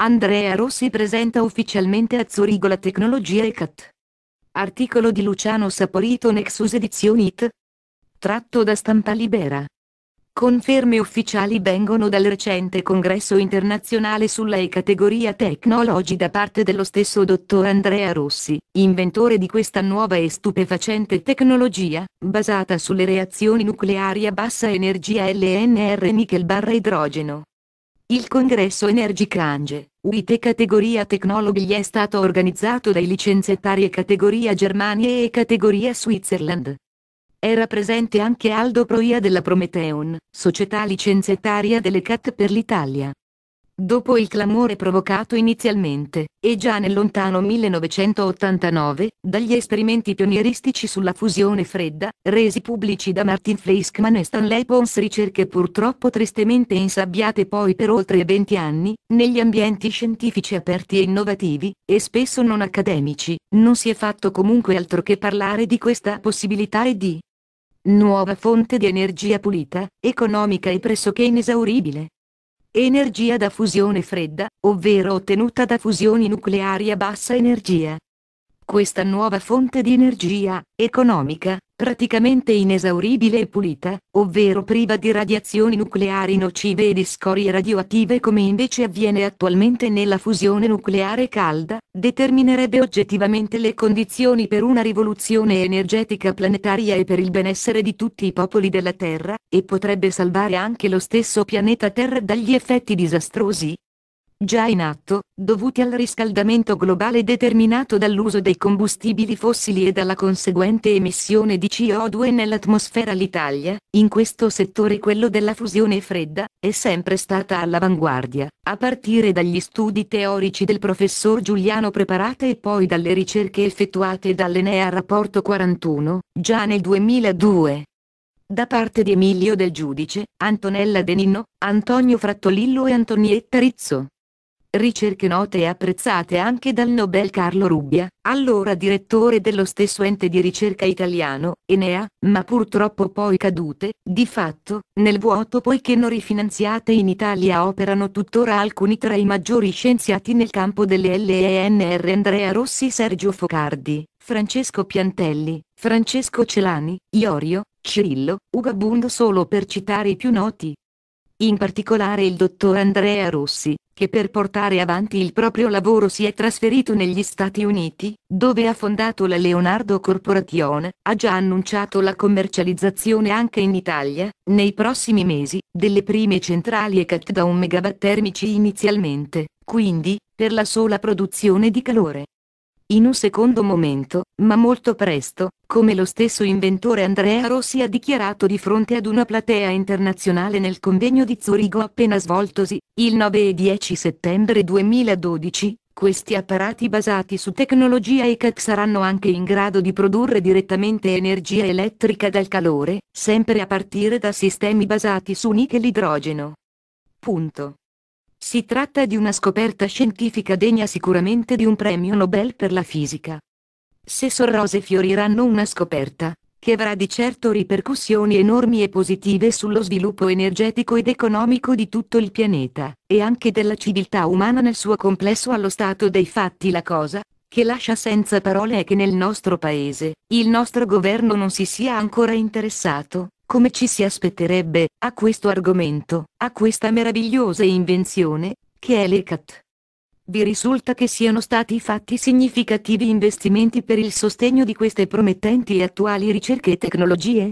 Andrea Rossi presenta ufficialmente a Zurigo la tecnologia ECAT. Articolo di Luciano Saporito Nexus Edizioni IT. Tratto da stampa libera. Conferme ufficiali vengono dal recente congresso internazionale sulla e-categoria Technology da parte dello stesso dottor Andrea Rossi, inventore di questa nuova e stupefacente tecnologia, basata sulle reazioni nucleari a bassa energia LNR nickel barra idrogeno, il congresso Energy Crange, UIT categoria Technology è stato organizzato dai licenziatari categoria Germania e categoria Switzerland. Era presente anche Aldo Proia della Prometeon, società licenziataria delle CAT per l'Italia. Dopo il clamore provocato inizialmente, e già nel lontano 1989, dagli esperimenti pionieristici sulla fusione fredda, resi pubblici da Martin Fleischmann e Stanley Pons ricerche purtroppo tristemente insabbiate poi per oltre 20 anni, negli ambienti scientifici aperti e innovativi, e spesso non accademici, non si è fatto comunque altro che parlare di questa possibilità e di nuova fonte di energia pulita, economica e pressoché inesauribile, Energia da fusione fredda, ovvero ottenuta da fusioni nucleari a bassa energia. Questa nuova fonte di energia, economica, praticamente inesauribile e pulita, ovvero priva di radiazioni nucleari nocive e di scorie radioattive come invece avviene attualmente nella fusione nucleare calda, determinerebbe oggettivamente le condizioni per una rivoluzione energetica planetaria e per il benessere di tutti i popoli della Terra, e potrebbe salvare anche lo stesso pianeta Terra dagli effetti disastrosi, già in atto, dovuti al riscaldamento globale determinato dall'uso dei combustibili fossili e dalla conseguente emissione di CO2 nell'atmosfera l'Italia, in questo settore quello della fusione fredda, è sempre stata all'avanguardia, a partire dagli studi teorici del professor Giuliano Preparate e poi dalle ricerche effettuate dall'Enea Rapporto 41, già nel 2002 da parte di Emilio Del Giudice, Antonella De Nino, Antonio Frattolillo e Antonietta Rizzo ricerche note e apprezzate anche dal Nobel Carlo Rubbia, allora direttore dello stesso ente di ricerca italiano, Enea, ma purtroppo poi cadute, di fatto, nel vuoto poiché non rifinanziate in Italia operano tuttora alcuni tra i maggiori scienziati nel campo delle LENR Andrea Rossi Sergio Focardi, Francesco Piantelli, Francesco Celani, Iorio, Cirillo, Ugabundo solo per citare i più noti. In particolare il dottor Andrea Rossi, che per portare avanti il proprio lavoro si è trasferito negli Stati Uniti, dove ha fondato la Leonardo Corporation, ha già annunciato la commercializzazione anche in Italia, nei prossimi mesi, delle prime centrali e cat da 1 MW termici inizialmente, quindi, per la sola produzione di calore. In un secondo momento, ma molto presto, come lo stesso inventore Andrea Rossi ha dichiarato di fronte ad una platea internazionale nel convegno di Zurigo appena svoltosi, il 9 e 10 settembre 2012, questi apparati basati su tecnologia ECAT saranno anche in grado di produrre direttamente energia elettrica dal calore, sempre a partire da sistemi basati su nickel idrogeno Punto. Si tratta di una scoperta scientifica degna sicuramente di un premio Nobel per la fisica. Se sorrose fioriranno una scoperta, che avrà di certo ripercussioni enormi e positive sullo sviluppo energetico ed economico di tutto il pianeta, e anche della civiltà umana nel suo complesso allo stato dei fatti la cosa, che lascia senza parole è che nel nostro paese, il nostro governo non si sia ancora interessato, come ci si aspetterebbe, a questo argomento, a questa meravigliosa invenzione, che è l'ECAT. Vi risulta che siano stati fatti significativi investimenti per il sostegno di queste promettenti e attuali ricerche e tecnologie?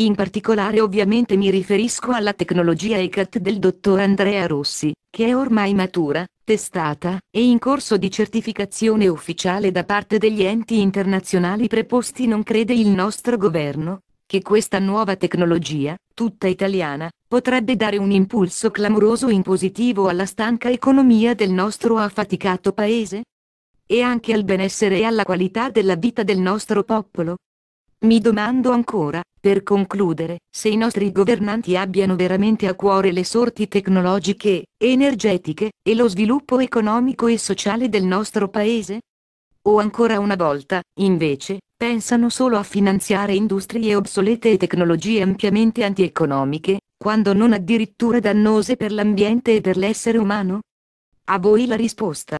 In particolare ovviamente mi riferisco alla tecnologia ECAT del dottor Andrea Rossi, che è ormai matura, testata, e in corso di certificazione ufficiale da parte degli enti internazionali preposti non crede il nostro governo, che questa nuova tecnologia, tutta italiana, potrebbe dare un impulso clamoroso in positivo alla stanca economia del nostro affaticato paese? E anche al benessere e alla qualità della vita del nostro popolo? Mi domando ancora, per concludere, se i nostri governanti abbiano veramente a cuore le sorti tecnologiche, energetiche, e lo sviluppo economico e sociale del nostro paese? O ancora una volta, invece, pensano solo a finanziare industrie obsolete e tecnologie ampiamente antieconomiche, quando non addirittura dannose per l'ambiente e per l'essere umano? A voi la risposta.